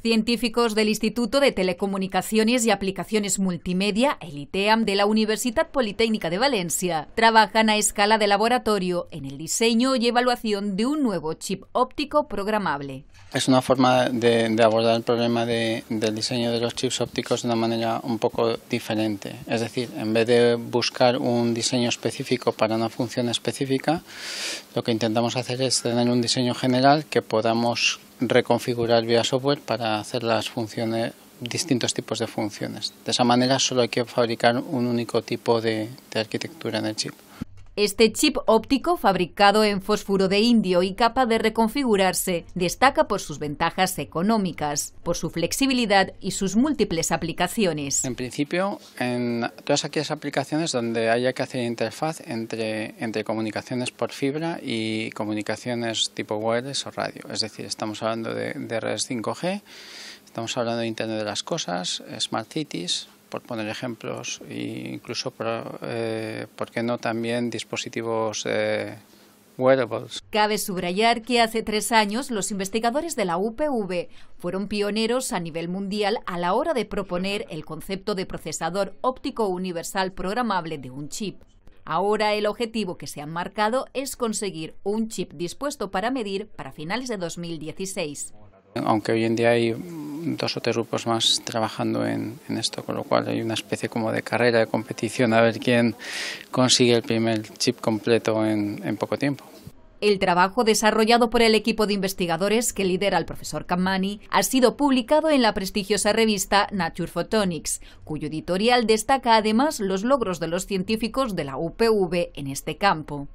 Científicos del Instituto de Telecomunicaciones y Aplicaciones Multimedia, el ITEAM, de la Universidad Politécnica de Valencia, trabajan a escala de laboratorio en el diseño y evaluación de un nuevo chip óptico programable. Es una forma de, abordar el problema del diseño de los chips ópticos de una manera un poco diferente. Es decir, en vez de buscar un diseño específico para una función específica, lo que intentamos hacer es tener un diseño general que podamos reconfigurar vía software para hacer las funciones distintos tipos de funciones. De esa manera solo hay que fabricar un único tipo de, de arquitectura en el chip. Este chip óptico, fabricado en fósforo de indio y capaz de reconfigurarse, destaca por sus ventajas económicas, por su flexibilidad y sus múltiples aplicaciones. En principio, en todas aquellas aplicaciones donde haya que hacer interfaz entre, comunicaciones por fibra y comunicaciones tipo wireless o radio. Es decir, estamos hablando de redes 5G, estamos hablando de Internet de las Cosas, Smart Cities, por poner ejemplos, e incluso, por, eh, qué no también dispositivos eh, wearables? Cabe subrayar que hace tres años los investigadores de la UPV fueron pioneros a nivel mundial a la hora de proponer el concepto de procesador óptico universal programable de un chip. Ahora el objetivo que se han marcado es conseguir un chip dispuesto para medir para finales de 2016. Aunque hoy en día hay dos o tres grupos más trabajando en, esto, con lo cual hay una especie como de carrera, de competición, a ver quién consigue el primer chip completo en, poco tiempo. El trabajo desarrollado por el equipo de investigadores que lidera el profesor Cammani ha sido publicado en la prestigiosa revista Nature Photonics, cuyo editorial destaca además los logros de los científicos de la UPV en este campo.